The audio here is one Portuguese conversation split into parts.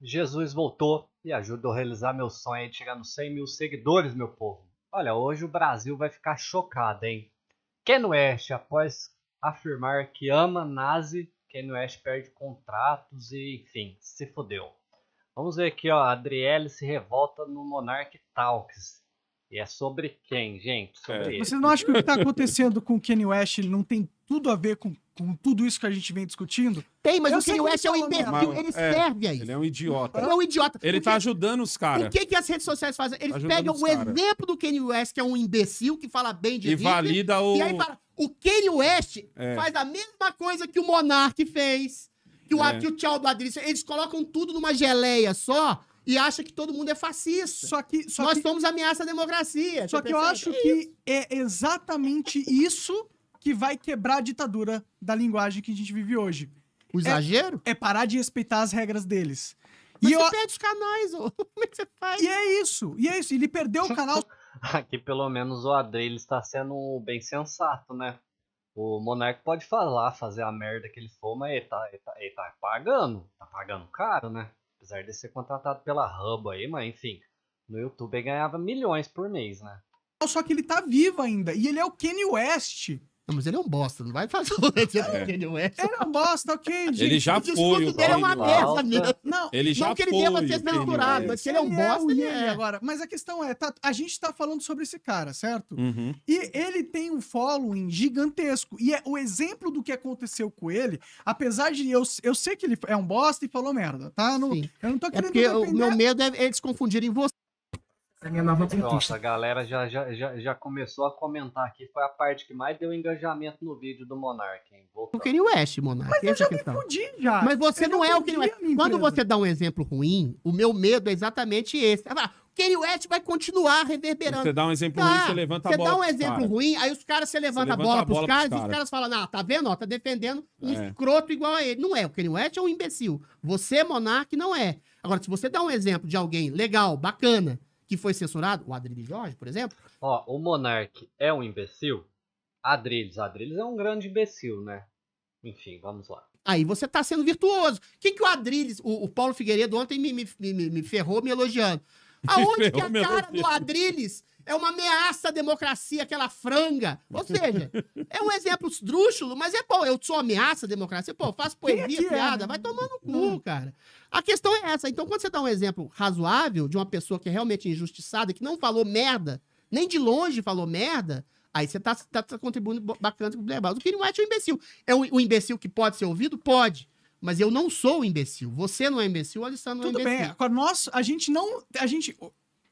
Jesus voltou e ajudou a realizar meu sonho de chegar nos 100 mil seguidores, meu povo. Olha, hoje o Brasil vai ficar chocado, hein? Ken West, após afirmar que ama nazi, Ken West perde contratos e, enfim, se fodeu. Vamos ver aqui, ó, a Adriele se revolta no Monarch Talks. E é sobre quem, gente? Sobre é. Vocês não acham que o que está acontecendo com o Ken West não tem tudo a ver com com tudo isso que a gente vem discutindo. Tem, mas eu o Kanye West é um tá imbecil. Ele é, serve a isso. Ele é um idiota. Ele é um idiota. Ele tá porque, tá ajudando os caras. O que, que as redes sociais fazem? Eles tá pegam o exemplo do Kanye West, que é um imbecil, que fala bem de E valida o... E aí fala, o Kanye West é. faz a mesma coisa que o Monark fez, que o, é. que o Tchau do Adriano. Eles colocam tudo numa geleia só e acha que todo mundo é fascista. Só que só nós que... somos ameaça à democracia. Só que eu acho é que é exatamente isso que vai quebrar a ditadura da linguagem que a gente vive hoje. O é exagero? É, é parar de respeitar as regras deles. Mas e você eu... perde os canais, ô. Como é que você faz? E é isso, e é isso. Ele perdeu o canal. Aqui, pelo menos, o Adril está sendo bem sensato, né? O Monark pode falar, fazer a merda que ele for, mas ele tá, ele tá, ele tá pagando. Tá pagando caro, né? Apesar de ser contratado pela Hub aí, mas enfim. No YouTube ele ganhava milhões por mês, né? Só que ele tá vivo ainda. E ele é o Kanye West não, mas ele é um bosta, não vai fazer o Kanye West. Ele é um bosta, ok, gente. Ele já o foi o dele é uma merda mesmo. Não, ele já não que ele foi, deva ser censurado, mas ele é um bosta, ele é. é agora. Mas a questão é, tá, a gente tá falando sobre esse cara, certo? Uhum. E ele tem um following gigantesco. E é o exemplo do que aconteceu com ele, apesar de eu, eu sei que ele é um bosta e falou merda, tá? Não, eu não tô é querendo é porque defender. o meu medo é eles confundirem você da é minha nova conquista. Nossa, a galera já, já, já, já começou a comentar aqui. Foi a parte que mais deu engajamento no vídeo do Monark. O Kenny West, Monark. Mas eu é já me fudi, já. Mas você eu não é o Kenny West. Quando você dá um exemplo ruim, o meu medo é exatamente esse. Kenny West vai continuar reverberando. Você dá um exemplo tá. ruim, você levanta você a bola. Você dá um exemplo cara. ruim, aí os caras, você levanta, levanta a bola, a bola pros, pros caras, e os caras falam, ah, tá vendo? Ó, tá defendendo um é. escroto igual a ele. Não é, o Kenny West é um imbecil. Você, Monark, não é. Agora, se você dá um exemplo de alguém legal, bacana, que foi censurado, o Adriles Jorge, por exemplo. Ó, o Monark é um imbecil? Adriles, Adriles é um grande imbecil, né? Enfim, vamos lá. Aí você tá sendo virtuoso. O que, que o Adriles, o, o, Paulo Figueiredo ontem me, me, me, me ferrou me elogiando. Aonde me ferrou, que a cara do Adrilles é uma ameaça à democracia, aquela franga. Ou seja, é um exemplo esdrúxulo, mas é bom. Eu sou ameaça à democracia, pô, faço poesia, é é? piada, é? vai tomando cu, Não. cara. A questão é essa. Então, quando você dá um exemplo razoável de uma pessoa que é realmente injustiçada, que não falou merda, nem de longe falou merda, aí você tá, tá, tá contribuindo bacana com o Blair O Kenny White é um imbecil. É um, um imbecil que pode ser ouvido? Pode mas eu não sou imbecil. Você não é imbecil, o Alessandro não Tudo é imbecil. Tudo bem. Agora, nós, a gente não. A gente,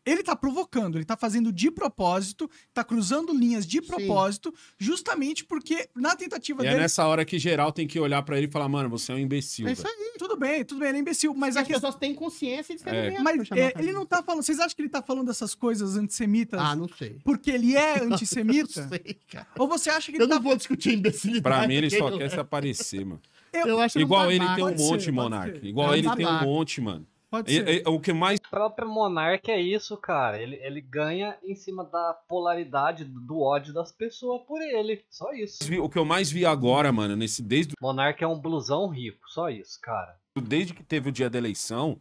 ele tá provocando, ele tá fazendo de propósito, tá cruzando linhas de propósito, Sim. justamente porque na tentativa e é dele. É nessa hora que geral tem que olhar para ele e falar, mano, você é um imbecil. É isso aí. Tudo bem, tudo bem, ele é imbecil. Mas as pessoas têm consciência de que é. é. Mas é, ele não tá falando. Vocês acham que ele tá falando essas coisas antissemitas? Ah, não sei. Porque ele é antissemita? não sei, cara. Ou você acha que ele Eu tá... não vou discutir imbecilidade. Pra mim, ele só quer se aparecer, mano. Eu, Eu acho Igual tá ele tem um monte, Monark. Igual ele tá tem um monte, mano. Pode ser. E, e, o que mais. O próprio monarca é isso, cara. Ele, ele ganha em cima da polaridade, do ódio das pessoas por ele. Só isso. O que eu mais vi agora, mano, nesse desde. monarca é um blusão rico, só isso, cara. Desde que teve o dia da eleição,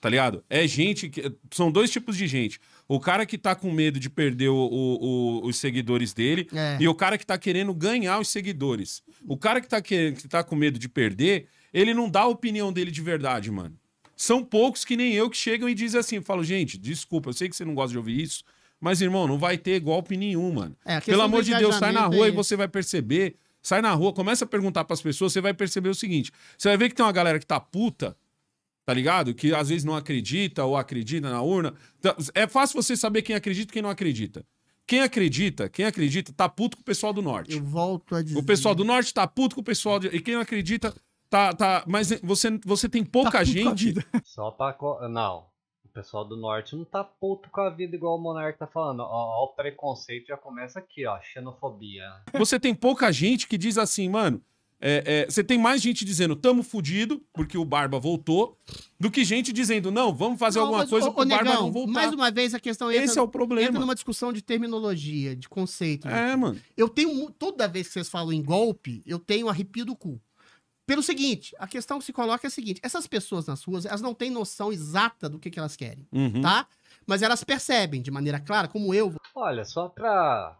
tá ligado? É gente que. São dois tipos de gente. O cara que tá com medo de perder o, o, o, os seguidores dele é. e o cara que tá querendo ganhar os seguidores. O cara que tá, querendo, que tá com medo de perder, ele não dá a opinião dele de verdade, mano são poucos que nem eu que chegam e dizem assim, falo, gente, desculpa, eu sei que você não gosta de ouvir isso, mas, irmão, não vai ter golpe nenhum, mano. É, Pelo amor de Deus, sai na rua é e você vai perceber. Sai na rua, começa a perguntar para as pessoas, você vai perceber o seguinte: você vai ver que tem uma galera que tá puta, tá ligado? Que às vezes não acredita ou acredita na urna. Então, é fácil você saber quem acredita e quem não acredita. Quem acredita, quem acredita, tá puto com o pessoal do norte. Eu volto a dizer. O pessoal do norte tá puto com o pessoal de... E quem não acredita Tá, tá, mas você, você tem pouca tá gente. Só pra. Não. O pessoal do norte não tá puto com a vida igual o monarca tá falando. Ó, ó, o preconceito já começa aqui, ó. Xenofobia. Você tem pouca gente que diz assim, mano. É, é, você tem mais gente dizendo tamo fudido, porque o Barba voltou, do que gente dizendo não, vamos fazer não, alguma mas, coisa o, o Barba não voltar. Mais uma vez a questão entra, Esse é o problema. entra numa discussão de terminologia, de conceito. É, gente. Né? mano. Eu tenho. Toda vez que vocês falam em golpe, eu tenho arrepio do cu. Pelo seguinte, a questão que se coloca é a seguinte: essas pessoas nas ruas, elas não têm noção exata do que, que elas querem, uhum. tá? Mas elas percebem de maneira clara, como eu. Olha, só pra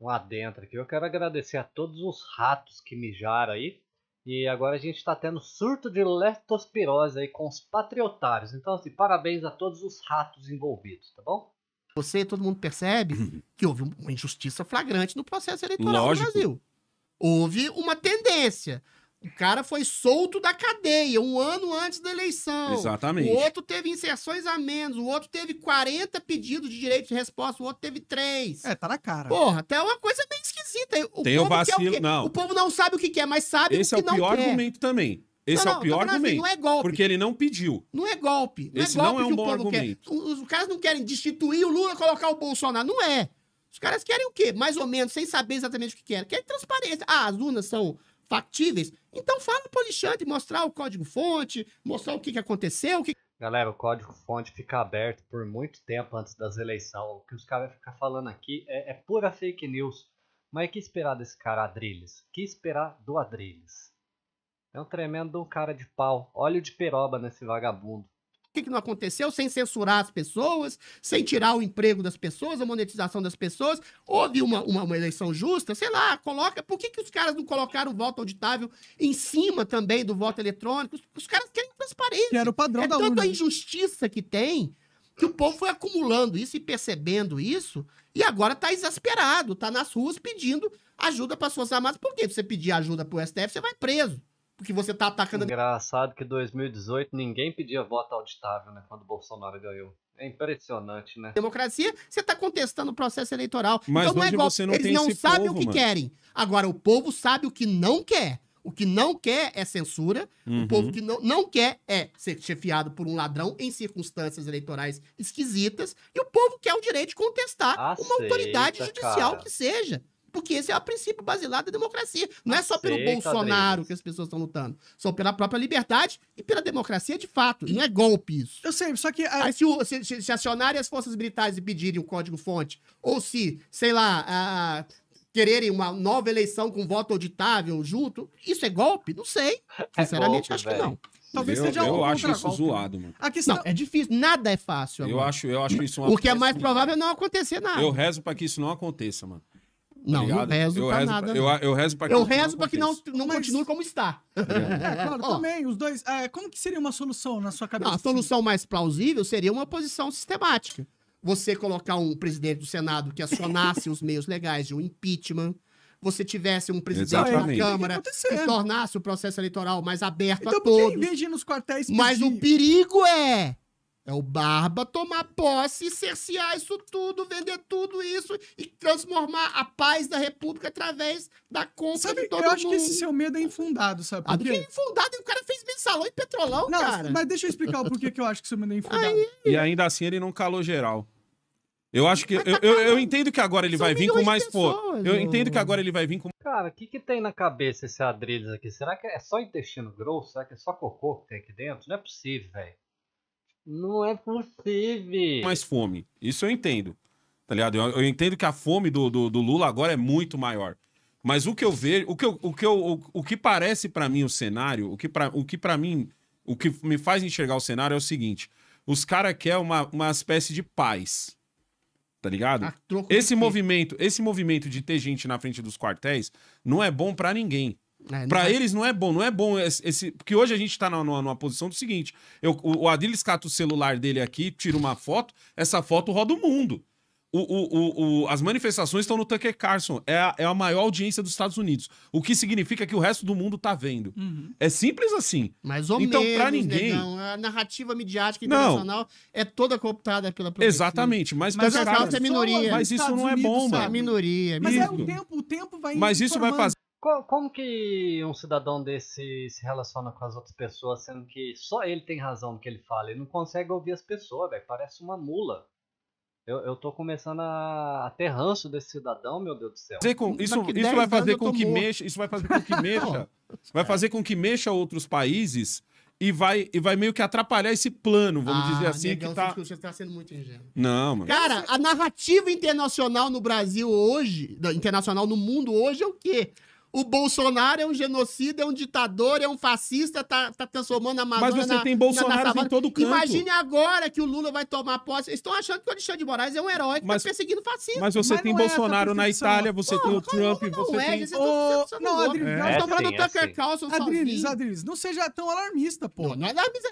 um adentro aqui, eu quero agradecer a todos os ratos que mijaram aí. E agora a gente está tendo surto de leptospirose aí com os patriotários. Então, assim, parabéns a todos os ratos envolvidos, tá bom? Você, todo mundo percebe uhum. que houve uma injustiça flagrante no processo eleitoral Lógico. no Brasil. Houve uma tendência. O cara foi solto da cadeia um ano antes da eleição. Exatamente. O outro teve inserções a menos, o outro teve 40 pedidos de direito de resposta, o outro teve três. É, tá na cara. Porra, até tá uma coisa bem esquisita. O Tem o vacilo, o não. O povo não sabe o que quer, mas sabe Esse o que não quer. Esse é o pior argumento também. Esse não, é o pior não, argumento. Não é golpe. Porque ele não pediu. Não é golpe. Não é Esse é golpe não é um bom argumento. Os, os caras não querem destituir o Lula, colocar o Bolsonaro. Não é. Os caras querem o quê? Mais ou menos, sem saber exatamente o que querem. Querem transparência. Ah, as urnas são factíveis, então fala pro Alexandre mostrar o código-fonte, mostrar o que, que aconteceu. O que... Galera, o código-fonte fica aberto por muito tempo antes das eleições. O que os caras ficam falando aqui é, é pura fake news. Mas o que esperar desse cara Adrilles? que esperar do Adrilles? É um tremendo cara de pau. Óleo de peroba nesse vagabundo que, que não aconteceu, sem censurar as pessoas, sem tirar o emprego das pessoas, a monetização das pessoas. Houve uma, uma, uma eleição justa, sei lá, coloca. Por que, que os caras não colocaram o voto auditável em cima também do voto eletrônico? Os, os caras querem transparência. era o padrão é da tanta urna. Né? injustiça que tem que o povo foi acumulando isso e percebendo isso, e agora está exasperado, está nas ruas pedindo ajuda para as Forças Armadas. Por quê? Se você pedir ajuda para o STF, você vai preso que você tá atacando. Engraçado que 2018 ninguém pedia voto auditável, né? Quando o Bolsonaro ganhou. É impressionante, né? Democracia, você está contestando o processo eleitoral. Mas então não é igual. Não Eles não sabem povo, o que mano. querem. Agora, o povo sabe o que não quer. O que não quer é censura. Uhum. O povo que não, não quer é ser chefiado por um ladrão em circunstâncias eleitorais esquisitas. E o povo quer o direito de contestar Aceita, uma autoridade judicial cara. que seja. Porque esse é o princípio basilar da democracia. Não é só pelo Bolsonaro que as pessoas estão lutando. São pela própria liberdade e pela democracia de fato. Não é golpe isso. Eu sei, só que. Aí, se, se, se, acionarem as forças militares e pedirem o um código-fonte, ou se, sei lá, quererem uma nova eleição com voto auditável junto, isso é golpe? Não sei. É Sinceramente, é golpe, acho véio. que não. Talvez seja um Eu acho isso né? zoado, mano. A questão... Não, é difícil. Nada é fácil. Eu acho, eu acho isso uma O que é mais provável é não acontecer nada. Eu rezo para que isso não aconteça, mano. Não, não rezo eu pra rezo nada. Pra, né? eu, eu rezo pra que, eu rezo que não, não Mas... continue como está. É, é claro, também, os dois. É, como que seria uma solução na sua cabeça? Não, a assim? solução mais plausível seria uma posição sistemática. Você colocar um presidente do Senado que acionasse os meios legais de um impeachment você tivesse um presidente Exatamente. da Câmara que tornasse o processo eleitoral mais aberto então, a todos. Em vez de ir nos quartéis pedir... Mas o perigo é é o Barba tomar posse e cercear isso tudo, vender tudo isso e transformar a paz da República através da compra sabe, de todo mundo. Eu acho mundo. que esse seu medo é infundado, sabe? Por ah, quê? é infundado e o cara fez mensalão e petrolão, não, cara. Mas deixa eu explicar o porquê que eu acho que seu medo é infundado. Aí. E ainda assim ele não calou geral. Eu acho que. Tá eu, eu, eu, entendo que agora ele vai vir com mais. Pessoas, pô, eu mano. entendo que agora ele vai vir com. Cara, o que, que tem na cabeça esse Adrilles aqui? Será que é só intestino grosso? Será que é só cocô que tem aqui dentro? Não é possível, velho. Não é possível. Mais fome. Isso eu entendo. Tá ligado? Eu, eu entendo que a fome do, do, do, Lula agora é muito maior. Mas o que eu vejo, o que, eu, o que, eu, o, o que parece para mim o cenário, o que para o que para mim, o que me faz enxergar o cenário é o seguinte: os caras querem uma, uma espécie de paz. Tá ligado? Esse movimento, esse movimento de ter gente na frente dos quartéis não é bom para ninguém. É, para vai... eles não é bom, não é bom esse. esse porque hoje a gente tá numa, numa posição do seguinte: eu, o, o Adriles cata o celular dele aqui, tira uma foto, essa foto roda o mundo. O, o, o, o, as manifestações estão no Tucker Carlson. É a, é a maior audiência dos Estados Unidos. O que significa que o resto do mundo tá vendo. Uhum. É simples assim. Mas ou então, menos, pra né, ninguém. Negão, a narrativa midiática internacional não. é toda cooptada pela progressão. Exatamente, mas, né? mas, mas, cara, é minoria. mas isso Estados não é bom, mano. É minoria, Mas é o tempo, o tempo vai Mas isso vai fazer. Como, como que um cidadão desse se relaciona com as outras pessoas, sendo que só ele tem razão no que ele fala? Ele não consegue ouvir as pessoas, velho. Parece uma mula. Eu, eu tô começando a, a ter ranço desse cidadão, meu Deus do céu. Com, isso, isso, vai fazer com que mexa, isso vai fazer com que mexa. vai fazer com que mexa outros países e vai, e vai meio que atrapalhar esse plano, vamos ah, dizer assim. Negão, que tá... você está sendo muito ingênuo. Não, mano. Cara, a narrativa internacional no Brasil hoje, internacional no mundo hoje é o quê? O Bolsonaro é um genocida, é um ditador, é um fascista, tá, tá transformando a Amazônia Mas você na, tem Bolsonaro em todo canto. Imagine agora que o Lula vai tomar posse. Eles estão achando que o Alexandre de Moraes é um herói que tá mas, tá perseguindo fascista. Mas você mas tem é Bolsonaro é na Itália, você Pô, tem o Trump, não você não é, tem... Você oh, não, não é Adriles, é, nós tomando é, Tucker Carlson Adriles, Adriles, não seja tão alarmista, pô. Não, não é alarmista,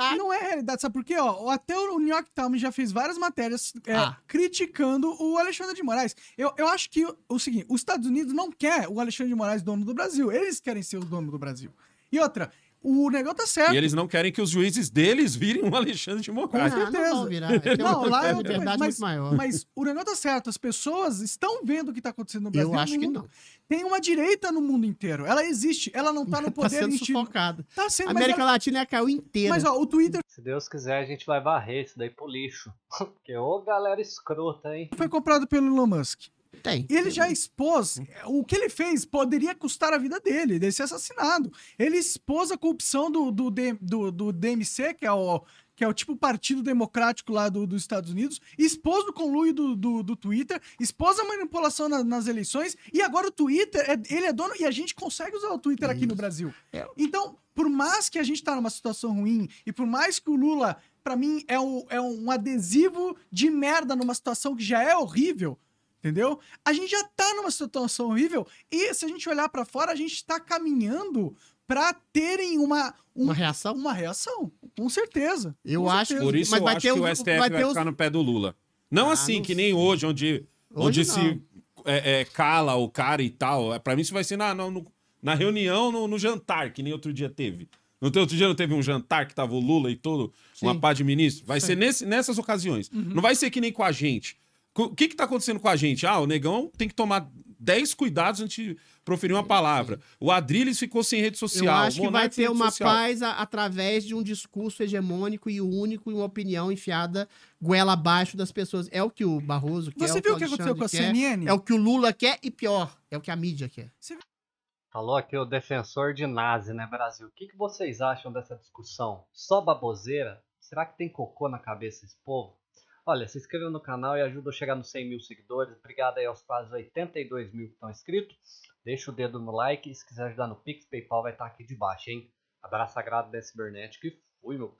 realidade. Ah. Não é realidade, sabe por quê? Ó, até o New York Times já fez várias matérias é, ah. criticando o Alexandre de Moraes. Eu, eu acho que o seguinte: os Estados Unidos não quer o Alexandre de Moraes dono do Brasil. Eles querem ser o dono do Brasil. E outra, o negócio tá certo. E eles não querem que os juízes deles virem um Alexandre de Moraes. Com ah, certeza. Não, virar. não lá é verdade mas, muito maior. Mas o negócio tá certo. As pessoas estão vendo o que tá acontecendo no Brasil. Eu acho que não. Tem uma direita no mundo inteiro. Ela existe. Ela não tá no tá poder. tá sendo sufocada. Tá sendo, América ela... Latina caiu inteira. Mas ó, o Twitter... Se Deus quiser, a gente vai varrer isso daí pro lixo. Porque ô galera escrota, hein? Foi comprado pelo Elon Musk. Tem. E ele já expôs. O que ele fez poderia custar a vida dele, desse ser assassinado. Ele expôs a corrupção do, do, do, do DMC, que é o. Que é o tipo partido democrático lá do, dos Estados Unidos, expôs no conluio do, do, do Twitter, expôs a manipulação na, nas eleições, e agora o Twitter, é, ele é dono, e a gente consegue usar o Twitter é aqui no Brasil. É. Então, por mais que a gente está numa situação ruim, e por mais que o Lula, para mim, é, o, é um adesivo de merda numa situação que já é horrível, Entendeu? A gente já tá numa situação horrível e se a gente olhar para fora, a gente tá caminhando para terem uma um, uma reação, uma reação, com certeza. Eu com acho, certeza. por isso mas eu vai acho ter que o STF vai, vai ficar os... no pé do Lula. Não ah, assim não que nem hoje onde hoje onde não. se é, é, cala o cara e tal. É, para mim isso vai ser na na, na reunião no, no, jantar que nem outro dia teve. No outro dia não teve um jantar que tava o Lula e todo, Sim. uma pá de ministro. Vai Sim. ser nesse, nessas ocasiões. Uhum. Não vai ser que nem com a gente o que está acontecendo com a gente? Ah, o negão tem que tomar 10 cuidados antes de proferir uma palavra. O Adrilles ficou sem rede social. Eu acho que vai ter uma social. paz a, através de um discurso hegemônico e único e uma opinião enfiada goela abaixo das pessoas. É o que o Barroso quer. Você é viu o que aconteceu com a quer, CNN? É o que o Lula quer e pior, é o que a mídia quer. Falou aqui é o defensor de nazi, né, Brasil? O que, que vocês acham dessa discussão? Só baboseira? Será que tem cocô na cabeça esse povo? Olha, se inscreva no canal e ajuda a chegar nos 100 mil seguidores. Obrigado aí aos quase 82 mil que estão inscritos. Deixa o dedo no like e se quiser ajudar no Pix, PayPal vai estar aqui de baixo, hein? Abraço sagrado da Cibernética e fui, meu povo.